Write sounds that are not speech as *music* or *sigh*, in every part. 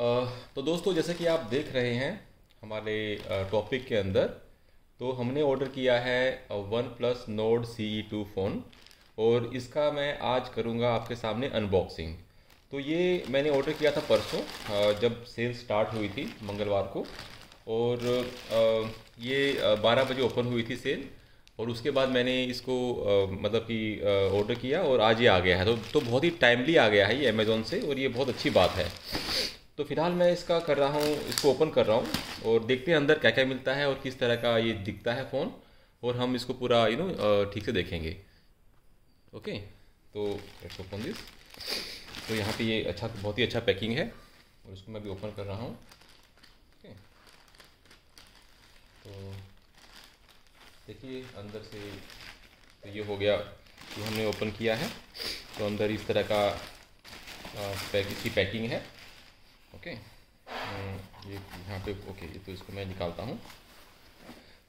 तो दोस्तों जैसे कि आप देख रहे हैं हमारे टॉपिक के अंदर तो हमने ऑर्डर किया है OnePlus Nord C two phone और इसका मैं आज करूँगा आपके सामने अनबॉक्सिंग तो ये मैंने ऑर्डर किया था परसों जब सेल स्टार्ट हुई थी मंगलवार को और ये 12 बजे ओपन हुई थी सेल और उसके बाद मैंने इसको मतलब कि ऑर्डर किया और आज ये आ गया है तो तो बहुत ही टाइमली आ गया है ये अमेज़ोन से और ये बहुत अच्छी बात है तो फिलहाल मैं इसका कर रहा हूँ इसको ओपन कर रहा हूँ और देखते हैं अंदर क्या क्या मिलता है और किस तरह का ये दिखता है फ़ोन और हम इसको पूरा यू नो ठीक से देखेंगे ओके तो लेट्स ओपन दिस तो यहाँ पे ये अच्छा बहुत ही अच्छा पैकिंग है और इसको मैं भी ओपन कर रहा हूँ ओके तो देखिए अंदर से तो ये हो गया जो हमने ओपन किया है तो अंदर इस तरह का पैक इसकी पैकिंग है ओके ये यहाँ पे ओके ये तो इसको मैं निकालता हूँ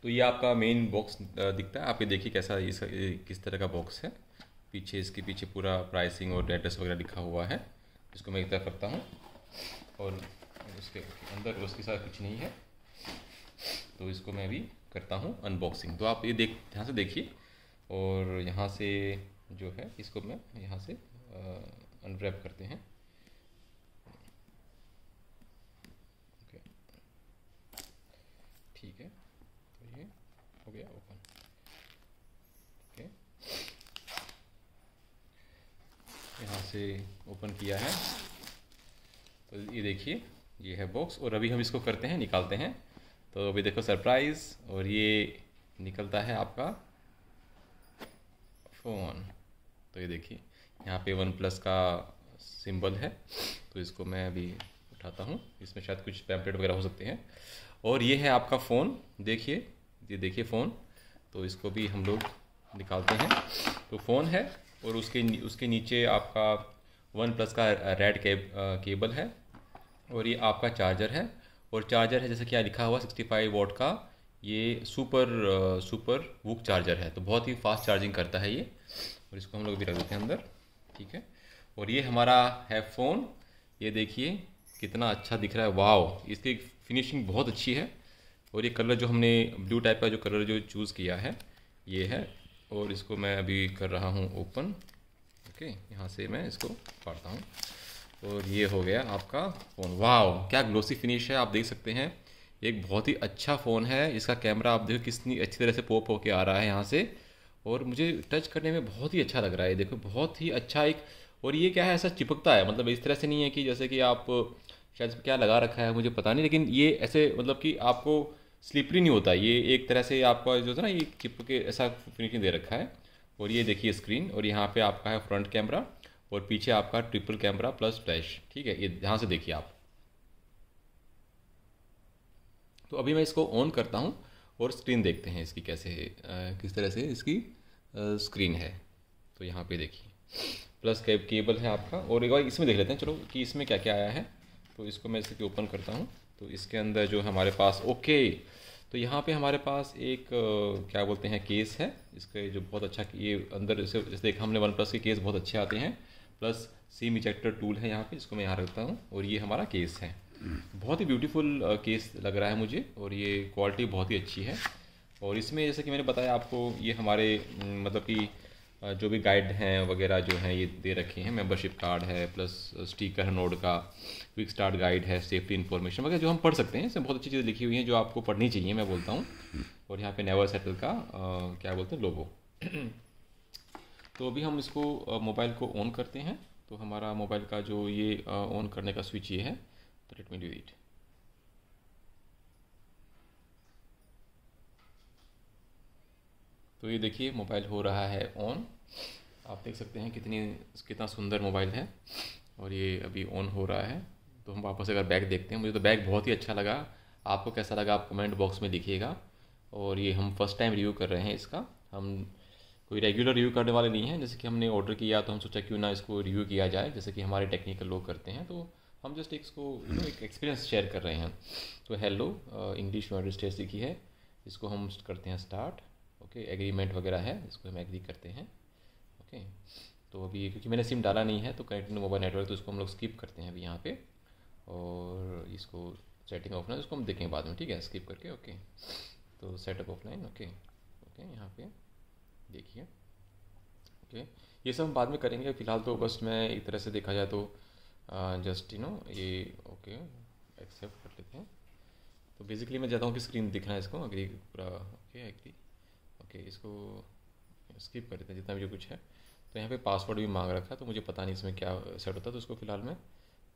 तो ये आपका मेन बॉक्स दिखता है आप ये देखिए कैसा इस किस तरह का बॉक्स है पीछे इसके पीछे पूरा प्राइसिंग और एड्रेस वगैरह लिखा हुआ है इसको मैं एक तरफ हूँ और उसके अंदर उसके साथ कुछ नहीं है तो इसको मैं भी करता हूँ अनबॉक्सिंग तो आप ये देख यहाँ से देखिए और यहाँ से जो है इसको मैं यहाँ से अनरैप करते हैं से ओपन किया है तो ये देखिए ये है बॉक्स और अभी हम इसको करते हैं निकालते हैं तो अभी देखो सरप्राइज़ और ये निकलता है आपका फ़ोन तो ये देखिए यहाँ पे वन प्लस का सिंबल है तो इसको मैं अभी उठाता हूँ इसमें शायद कुछ पैम्पलेट वगैरह हो सकते हैं और ये है आपका फ़ोन देखिए ये देखिए फ़ोन तो इसको भी हम लोग निकालते हैं तो फ़ोन है और उसके उसके नीचे आपका वन प्लस का रेड केब, केबल है और ये आपका चार्जर है और चार्जर है जैसे कि यहाँ लिखा हुआ 65 वॉट का ये सुपर सुपर वुक चार्जर है तो बहुत ही फास्ट चार्जिंग करता है ये और इसको हम लोग भी रख देते हैं अंदर ठीक है और ये हमारा है फ़ोन ये देखिए कितना अच्छा दिख रहा है वाव इसकी फिनिशिंग बहुत अच्छी है और ये कलर जो हमने ब्लू टाइप का जो कलर जो चूज़ किया है ये है और इसको मैं अभी कर रहा हूँ ओपन ओके यहाँ से मैं इसको पढ़ता हूँ और ये हो गया आपका फ़ोन वाह क्या ग्लोसी फिनिश है आप देख सकते हैं एक बहुत ही अच्छा फ़ोन है इसका कैमरा आप देखो कितनी अच्छी तरह से पोप होके आ रहा है यहाँ से और मुझे टच करने में बहुत ही अच्छा लग रहा है देखो बहुत ही अच्छा एक और ये क्या है ऐसा चिपकता है मतलब इस तरह से नहीं है कि जैसे कि आप शायद क्या लगा रखा है मुझे पता नहीं लेकिन ये ऐसे मतलब कि आपको स्लिपरी नहीं होता ये एक तरह से आपका जो था ना ये चिप के ऐसा फिनिशिंग दे रखा है और ये देखिए स्क्रीन और यहाँ पे आपका है फ्रंट कैमरा और पीछे आपका ट्रिपल कैमरा प्लस फ्लैश ठीक है ये यहाँ से देखिए आप तो अभी मैं इसको ऑन करता हूँ और स्क्रीन देखते हैं इसकी कैसे आ, किस तरह से इसकी आ, स्क्रीन है तो यहाँ पे देखिए प्लस केब केबल है आपका और एक बार इसमें देख लेते हैं चलो कि इसमें क्या क्या आया है तो इसको मैं इसके ओपन करता हूँ तो इसके अंदर जो हमारे पास ओके तो यहाँ पे हमारे पास एक क्या बोलते हैं केस है इसके जो बहुत अच्छा ये अंदर जैसे जैसे देखा हमने वन प्लस के केस बहुत अच्छे आते हैं प्लस सीम इजेक्टर टूल है यहाँ पे इसको मैं यहाँ रखता हूँ और ये हमारा केस है बहुत ही ब्यूटीफुल केस लग रहा है मुझे और ये क्वालिटी बहुत ही अच्छी है और इसमें जैसे कि मैंने बताया आपको ये हमारे मतलब कि जो भी गाइड हैं वगैरह जो हैं ये दे रखे हैं मेंबरशिप कार्ड है प्लस स्टीकर नोड का क्विक स्टार्ट गाइड है सेफ्टी इन्फॉर्मेशन वगैरह जो हम पढ़ सकते हैं इसमें बहुत अच्छी चीज़ें लिखी हुई हैं जो आपको पढ़नी चाहिए मैं बोलता हूँ और यहाँ पे नेवर सेटल का आ, क्या बोलते हैं लोगो *clears throat* तो अभी हम इसको मोबाइल को ऑन करते हैं तो हमारा मोबाइल का जो ये ऑन करने का स्विच ये है तो लेट मी डू इट तो ये देखिए मोबाइल हो रहा है ऑन आप देख सकते हैं कितनी कितना सुंदर मोबाइल है और ये अभी ऑन हो रहा है तो हम वापस अगर बैग देखते हैं मुझे तो बैग बहुत ही अच्छा लगा आपको कैसा लगा आप कमेंट बॉक्स में लिखिएगा और ये हम फर्स्ट टाइम रिव्यू कर रहे हैं इसका हम कोई रेगुलर रिव्यू करने वाले नहीं हैं जैसे कि हमने ऑर्डर किया तो हम सोचा क्यों ना इसको रिव्यू किया जाए जैसे कि हमारे टेक्निकल लोग करते हैं तो हम जस्ट एक इसको यू नो एक एक्सपीरियंस शेयर कर रहे हैं तो हेलो इंग्लिश यूनाइटेड स्टेट्स लिखी है इसको हम करते हैं स्टार्ट ओके एग्रीमेंट वगैरह है इसको हम एग्री करते हैं ओके तो अभी क्योंकि मैंने सिम डाला नहीं है तो कनेक्टेड मोबाइल नेटवर्क तो इसको हम लोग स्किप करते हैं अभी यहाँ पे और इसको सेटिंग ऑफलाइन उसको हम देखेंगे बाद में ठीक है स्किप करके ओके तो सेटअप ऑफलाइन ओके ओके यहाँ पे देखिए ओके ये सब हम बाद में करेंगे फिलहाल तो बस मैं एक तरह से देखा जाए तो जस्ट यू नो ये ओके एक्सेप्ट कर लेते हैं तो बेसिकली मैं चाहता हूँ कि स्क्रीन दिखना है इसको अगर पूरा ओके एग्री ओके इसको स्किप कर देते हैं जितना भी जो कुछ है तो यहाँ पे पासवर्ड भी मांग रखा है तो मुझे पता नहीं इसमें क्या सेट होता है तो उसको फ़िलहाल मैं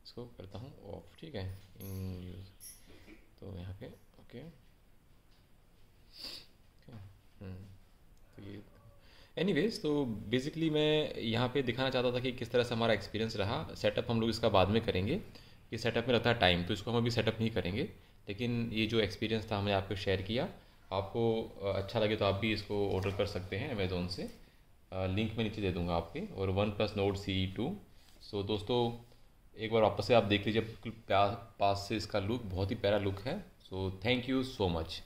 इसको करता हूँ ऑफ ठीक है इन यूज तो यहाँ पे ओके hmm. तो ये एनीवेज तो बेसिकली मैं यहाँ पे दिखाना चाहता था कि किस तरह से हमारा एक्सपीरियंस रहा सेटअप हम लोग इसका बाद में करेंगे कि सेटअप में रहता है टाइम तो इसको हम अभी सेटअप नहीं करेंगे लेकिन ये जो एक्सपीरियंस था हमने आपको शेयर किया आपको अच्छा लगे तो आप भी इसको ऑर्डर कर सकते हैं अमेज़ोन से लिंक मैं नीचे दे दूंगा आपके और OnePlus Nord C two so दोस्तों एक बार वापस से आप देख लीजिए बिल्कुल पास से इसका लुक बहुत ही प्यारा लुक है so thank you so much